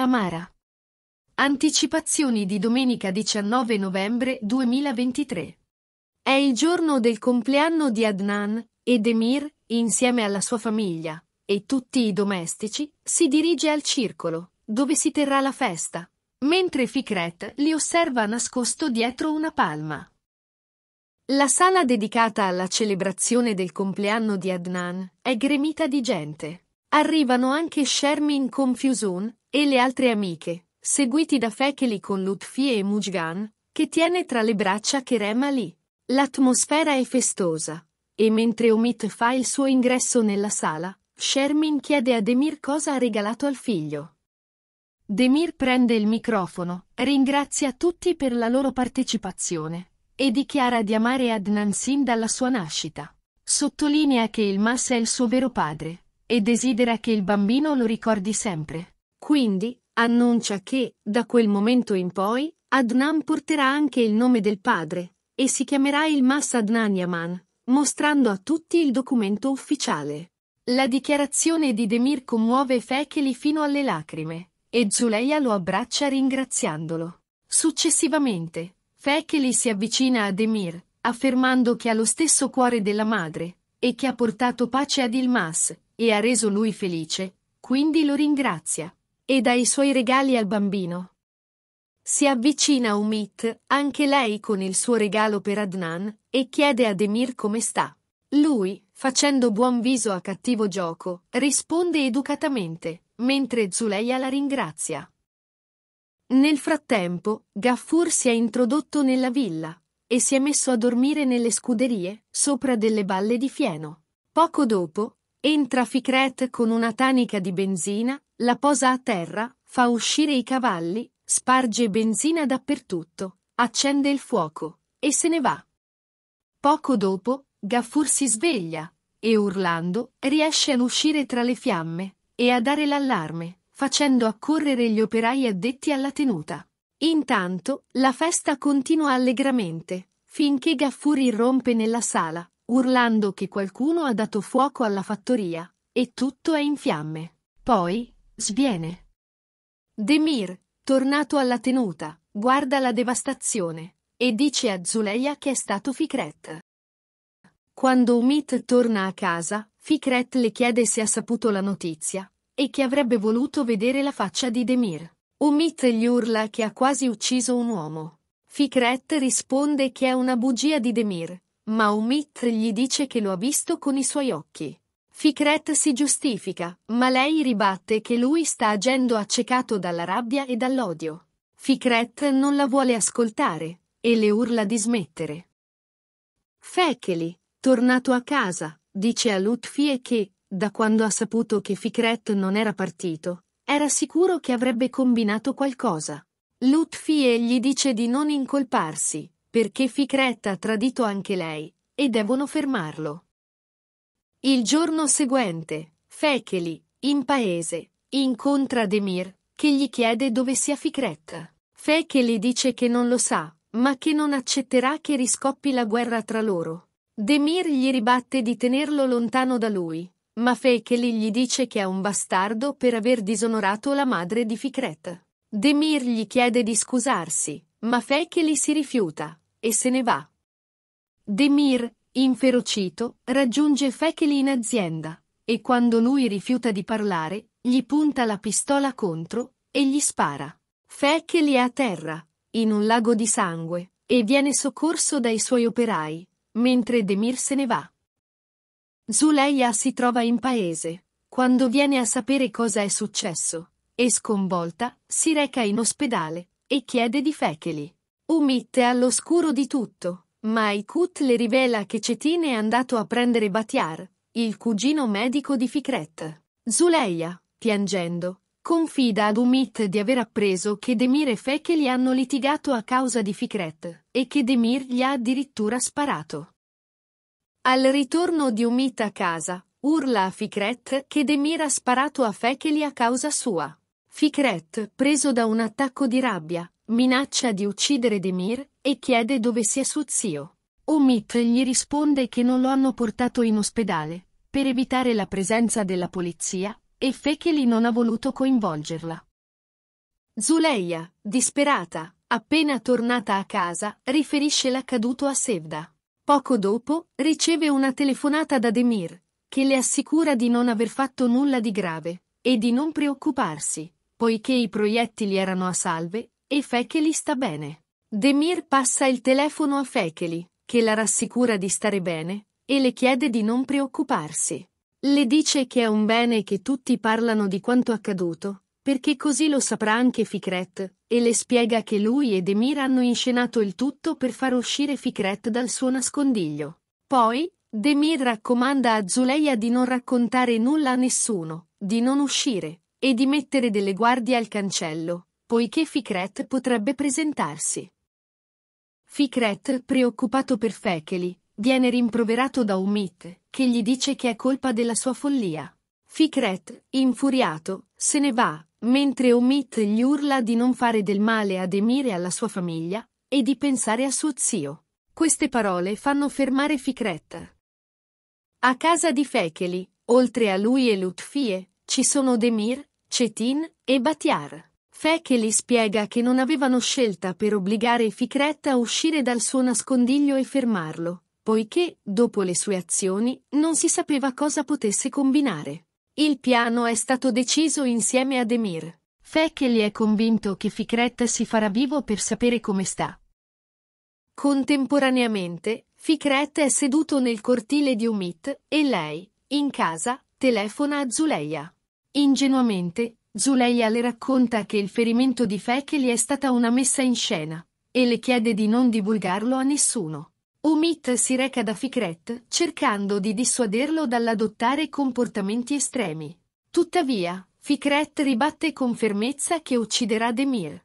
Amara. Anticipazioni di domenica 19 novembre 2023. È il giorno del compleanno di Adnan, ed Emir, insieme alla sua famiglia, e tutti i domestici, si dirige al circolo, dove si terrà la festa, mentre Fikret li osserva nascosto dietro una palma. La sala dedicata alla celebrazione del compleanno di Adnan è gremita di gente. Arrivano anche Shermin Confusun, e le altre amiche, seguiti da Fekeli con Lutfi e Mujgan, che tiene tra le braccia Kerem Ali. L'atmosfera è festosa, e mentre Omid fa il suo ingresso nella sala, Shermin chiede a Demir cosa ha regalato al figlio. Demir prende il microfono, ringrazia tutti per la loro partecipazione e dichiara di amare Adnan Sin dalla sua nascita. Sottolinea che il Mas è il suo vero padre e desidera che il bambino lo ricordi sempre. Quindi, annuncia che, da quel momento in poi, Adnan porterà anche il nome del padre, e si chiamerà il Mas Adnan Yaman, mostrando a tutti il documento ufficiale. La dichiarazione di Demir commuove Fekeli fino alle lacrime, e Zuleia lo abbraccia ringraziandolo. Successivamente, Fekeli si avvicina a Demir, affermando che ha lo stesso cuore della madre, e che ha portato pace ad Ilmas, e ha reso lui felice, quindi lo ringrazia e dà i suoi regali al bambino. Si avvicina Umit, anche lei con il suo regalo per Adnan, e chiede a Demir come sta. Lui, facendo buon viso a cattivo gioco, risponde educatamente, mentre Zuleia la ringrazia. Nel frattempo, Gaffur si è introdotto nella villa e si è messo a dormire nelle scuderie, sopra delle balle di fieno. Poco dopo, Entra Ficret con una tanica di benzina, la posa a terra, fa uscire i cavalli, sparge benzina dappertutto, accende il fuoco e se ne va. Poco dopo, Gaffur si sveglia e urlando riesce ad uscire tra le fiamme e a dare l'allarme, facendo accorrere gli operai addetti alla tenuta. Intanto, la festa continua allegramente, finché Gaffur irrompe nella sala, urlando che qualcuno ha dato fuoco alla fattoria, e tutto è in fiamme. Poi, sviene. Demir, tornato alla tenuta, guarda la devastazione, e dice a Zuleia che è stato Fikret. Quando Umit torna a casa, Fikret le chiede se ha saputo la notizia, e che avrebbe voluto vedere la faccia di Demir. Umit gli urla che ha quasi ucciso un uomo. Fikret risponde che è una bugia di Demir, ma Umit gli dice che lo ha visto con i suoi occhi. Fikret si giustifica, ma lei ribatte che lui sta agendo accecato dalla rabbia e dall'odio. Fikret non la vuole ascoltare e le urla di smettere. Fekeli, tornato a casa, dice a Lutfie che, da quando ha saputo che Fikret non era partito, era sicuro che avrebbe combinato qualcosa. Lutfie gli dice di non incolparsi, perché Ficretta ha tradito anche lei e devono fermarlo. Il giorno seguente, Fecheli, in paese, incontra Demir, che gli chiede dove sia Ficretta. Fecheli dice che non lo sa, ma che non accetterà che riscoppi la guerra tra loro. Demir gli ribatte di tenerlo lontano da lui, ma Fecheli gli dice che è un bastardo per aver disonorato la madre di Ficret. Demir gli chiede di scusarsi, ma Fecheli si rifiuta e se ne va. Demir, inferocito, raggiunge Fekeli in azienda e quando lui rifiuta di parlare, gli punta la pistola contro e gli spara. Fekeli è a terra, in un lago di sangue, e viene soccorso dai suoi operai, mentre Demir se ne va. Zuleia si trova in paese, quando viene a sapere cosa è successo, e sconvolta, si reca in ospedale, e chiede di Fekeli. Umit è all'oscuro di tutto, ma Ikut le rivela che Cetin è andato a prendere Batiar, il cugino medico di Fikret. Zuleia, piangendo, confida ad Umit di aver appreso che Demir e Fekeli hanno litigato a causa di Fikret e che Demir gli ha addirittura sparato. Al ritorno di Umit a casa, urla a Fikret che Demir ha sparato a Fekeli a causa sua. Fikret, preso da un attacco di rabbia, minaccia di uccidere Demir e chiede dove sia suo zio. Omit gli risponde che non lo hanno portato in ospedale, per evitare la presenza della polizia, e Fekeli non ha voluto coinvolgerla. Zuleia, disperata, appena tornata a casa, riferisce l'accaduto a Sevda. Poco dopo, riceve una telefonata da Demir, che le assicura di non aver fatto nulla di grave, e di non preoccuparsi, poiché i proiettili erano a salve, e Fecheli sta bene. Demir passa il telefono a Fecheli, che la rassicura di stare bene, e le chiede di non preoccuparsi. Le dice che è un bene che tutti parlano di quanto accaduto, perché così lo saprà anche Fikret, e le spiega che lui e Demir hanno inscenato il tutto per far uscire Fikret dal suo nascondiglio. Poi, Demir raccomanda a Zuleia di non raccontare nulla a nessuno, di non uscire, e di mettere delle guardie al cancello, poiché Fikret potrebbe presentarsi. Fikret, preoccupato per Fekeli, viene rimproverato da Umit, che gli dice che è colpa della sua follia. Fikret, infuriato, se ne va, mentre Umit gli urla di non fare del male ad Emir e alla sua famiglia, e di pensare a suo zio. Queste parole fanno fermare Fikret. A casa di Fekeli, oltre a lui e Lutfie, ci sono Demir, Cetin e Batiar gli spiega che non avevano scelta per obbligare Ficret a uscire dal suo nascondiglio e fermarlo, poiché, dopo le sue azioni, non si sapeva cosa potesse combinare. Il piano è stato deciso insieme ad Emir. Fekeli è convinto che Ficret si farà vivo per sapere come sta. Contemporaneamente, Ficret è seduto nel cortile di Umit e lei, in casa, telefona a Zuleia. Ingenuamente, Zuleia le racconta che il ferimento di Fekeli è stata una messa in scena, e le chiede di non divulgarlo a nessuno. Omid si reca da Fikret, cercando di dissuaderlo dall'adottare comportamenti estremi. Tuttavia, Fikret ribatte con fermezza che ucciderà Demir.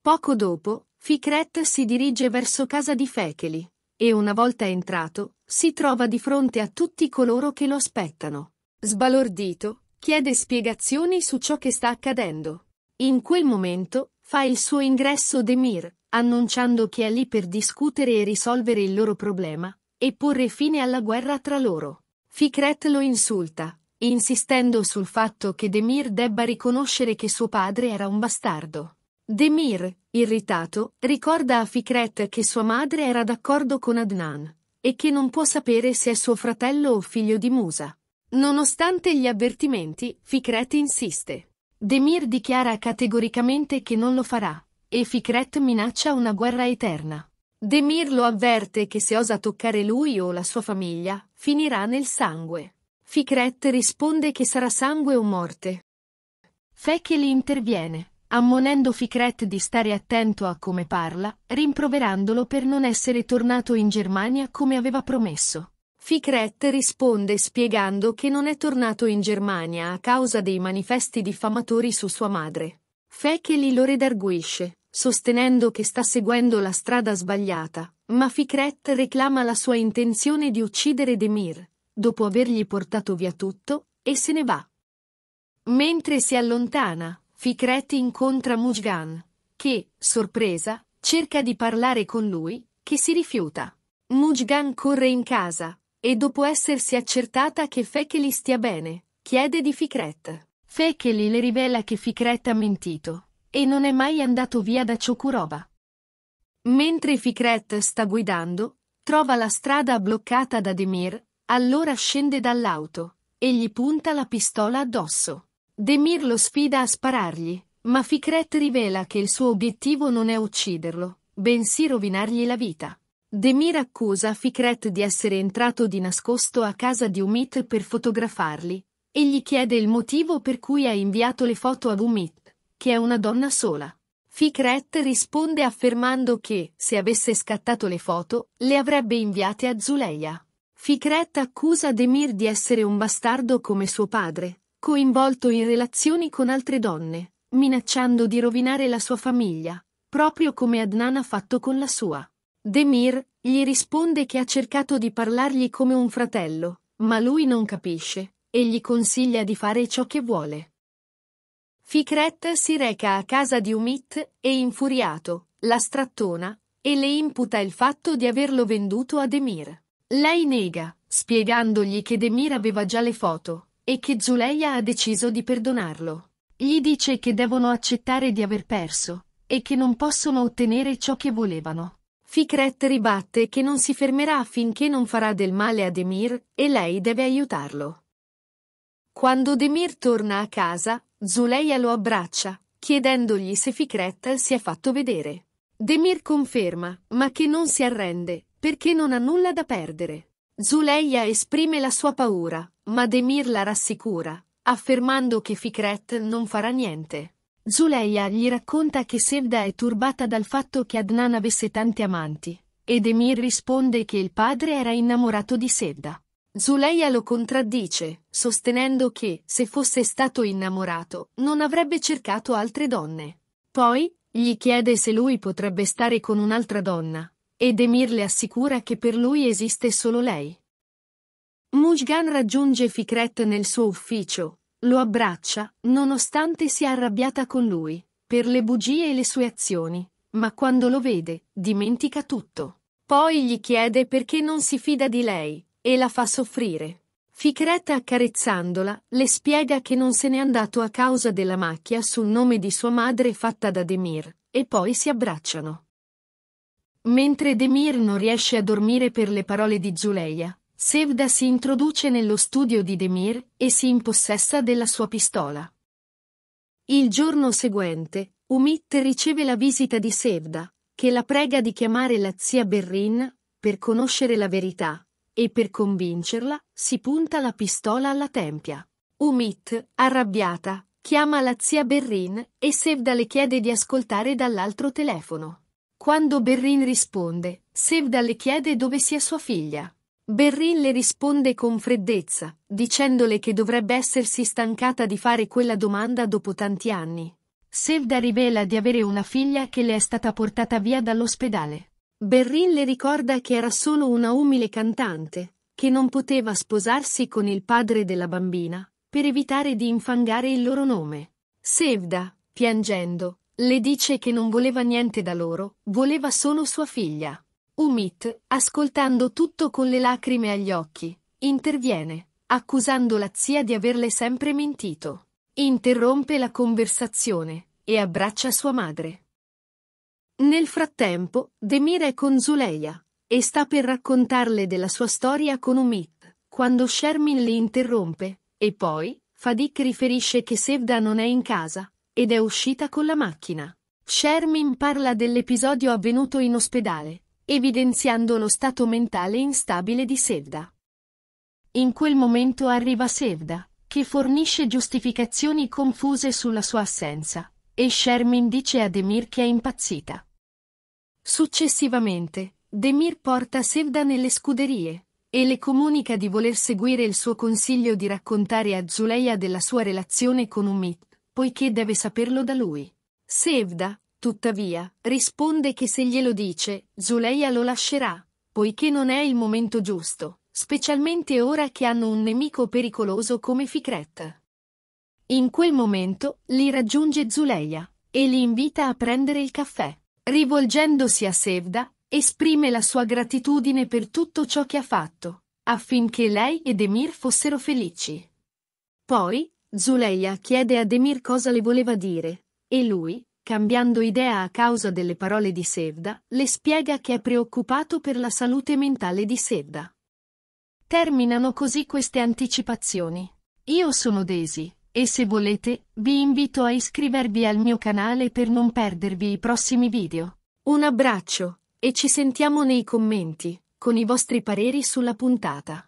Poco dopo, Fikret si dirige verso casa di Fekeli, e una volta entrato, si trova di fronte a tutti coloro che lo aspettano. Sbalordito, Chiede spiegazioni su ciò che sta accadendo. In quel momento, fa il suo ingresso Demir, annunciando che è lì per discutere e risolvere il loro problema, e porre fine alla guerra tra loro. Fikret lo insulta, insistendo sul fatto che Demir debba riconoscere che suo padre era un bastardo. Demir, irritato, ricorda a Fikret che sua madre era d'accordo con Adnan, e che non può sapere se è suo fratello o figlio di Musa. Nonostante gli avvertimenti, Fikret insiste. Demir dichiara categoricamente che non lo farà, e Fikret minaccia una guerra eterna. Demir lo avverte che se osa toccare lui o la sua famiglia, finirà nel sangue. Fikret risponde che sarà sangue o morte. Fekeli interviene, ammonendo Fikret di stare attento a come parla, rimproverandolo per non essere tornato in Germania come aveva promesso. Ficret risponde spiegando che non è tornato in Germania a causa dei manifesti diffamatori su sua madre. Fekeli lo redarguisce, sostenendo che sta seguendo la strada sbagliata, ma Ficret reclama la sua intenzione di uccidere Demir, dopo avergli portato via tutto, e se ne va. Mentre si allontana, Ficret incontra Mujgan, che, sorpresa, cerca di parlare con lui, che si rifiuta. Mujgan corre in casa, e dopo essersi accertata che Fekeli stia bene, chiede di Fikret. Fekeli le rivela che Fikret ha mentito e non è mai andato via da Chokurova. Mentre Fikret sta guidando, trova la strada bloccata da Demir, allora scende dall'auto e gli punta la pistola addosso. Demir lo sfida a sparargli, ma Fikret rivela che il suo obiettivo non è ucciderlo, bensì rovinargli la vita. Demir accusa Fikret di essere entrato di nascosto a casa di Umit per fotografarli, e gli chiede il motivo per cui ha inviato le foto ad Umit, che è una donna sola. Fikret risponde affermando che, se avesse scattato le foto, le avrebbe inviate a Zuleia. Fikret accusa Demir di essere un bastardo come suo padre, coinvolto in relazioni con altre donne, minacciando di rovinare la sua famiglia, proprio come Adnan ha fatto con la sua. Demir gli risponde che ha cercato di parlargli come un fratello, ma lui non capisce e gli consiglia di fare ciò che vuole. Fikret si reca a casa di Umit e infuriato, la strattona e le imputa il fatto di averlo venduto a Demir. Lei nega, spiegandogli che Demir aveva già le foto e che Zuleia ha deciso di perdonarlo. Gli dice che devono accettare di aver perso e che non possono ottenere ciò che volevano. Fikret ribatte che non si fermerà finché non farà del male a Demir e lei deve aiutarlo. Quando Demir torna a casa, Zuleia lo abbraccia, chiedendogli se Fikret si è fatto vedere. Demir conferma, ma che non si arrende, perché non ha nulla da perdere. Zuleia esprime la sua paura, ma Demir la rassicura, affermando che Fikret non farà niente. Zuleia gli racconta che Sevda è turbata dal fatto che Adnan avesse tanti amanti, ed Emir risponde che il padre era innamorato di Sevda. Zuleia lo contraddice, sostenendo che, se fosse stato innamorato, non avrebbe cercato altre donne. Poi, gli chiede se lui potrebbe stare con un'altra donna, ed Emir le assicura che per lui esiste solo lei. Mujgan raggiunge Fikret nel suo ufficio, lo abbraccia, nonostante sia arrabbiata con lui, per le bugie e le sue azioni, ma quando lo vede, dimentica tutto. Poi gli chiede perché non si fida di lei, e la fa soffrire. Ficreta accarezzandola, le spiega che non se n'è andato a causa della macchia sul nome di sua madre fatta da Demir, e poi si abbracciano. Mentre Demir non riesce a dormire per le parole di Zuleia, Sevda si introduce nello studio di Demir e si impossessa della sua pistola. Il giorno seguente, Umit riceve la visita di Sevda, che la prega di chiamare la zia Berrin per conoscere la verità, e per convincerla si punta la pistola alla tempia. Umit, arrabbiata, chiama la zia Berrin e Sevda le chiede di ascoltare dall'altro telefono. Quando Berrin risponde, Sevda le chiede dove sia sua figlia. Berrin le risponde con freddezza, dicendole che dovrebbe essersi stancata di fare quella domanda dopo tanti anni. Sevda rivela di avere una figlia che le è stata portata via dall'ospedale. Berrin le ricorda che era solo una umile cantante, che non poteva sposarsi con il padre della bambina, per evitare di infangare il loro nome. Sevda, piangendo, le dice che non voleva niente da loro, voleva solo sua figlia. Umit, ascoltando tutto con le lacrime agli occhi, interviene, accusando la zia di averle sempre mentito. Interrompe la conversazione e abbraccia sua madre. Nel frattempo, Demir è con Zuleia e sta per raccontarle della sua storia con Umit, quando Shermin li interrompe, e poi, Fadik riferisce che Sevda non è in casa, ed è uscita con la macchina. Shermin parla dell'episodio avvenuto in ospedale, evidenziando lo stato mentale instabile di Sevda. In quel momento arriva Sevda, che fornisce giustificazioni confuse sulla sua assenza, e Shermin dice a Demir che è impazzita. Successivamente, Demir porta Sevda nelle scuderie e le comunica di voler seguire il suo consiglio di raccontare a Zuleia della sua relazione con Umit, poiché deve saperlo da lui. Sevda, Tuttavia, risponde che se glielo dice, Zuleia lo lascerà, poiché non è il momento giusto, specialmente ora che hanno un nemico pericoloso come Fikret. In quel momento, li raggiunge Zuleia, e li invita a prendere il caffè. Rivolgendosi a Sevda, esprime la sua gratitudine per tutto ciò che ha fatto, affinché lei ed Emir fossero felici. Poi, Zuleia chiede a Demir cosa le voleva dire, e lui, cambiando idea a causa delle parole di Sevda, le spiega che è preoccupato per la salute mentale di Sevda. Terminano così queste anticipazioni. Io sono Daisy, e se volete, vi invito a iscrivervi al mio canale per non perdervi i prossimi video. Un abbraccio, e ci sentiamo nei commenti, con i vostri pareri sulla puntata.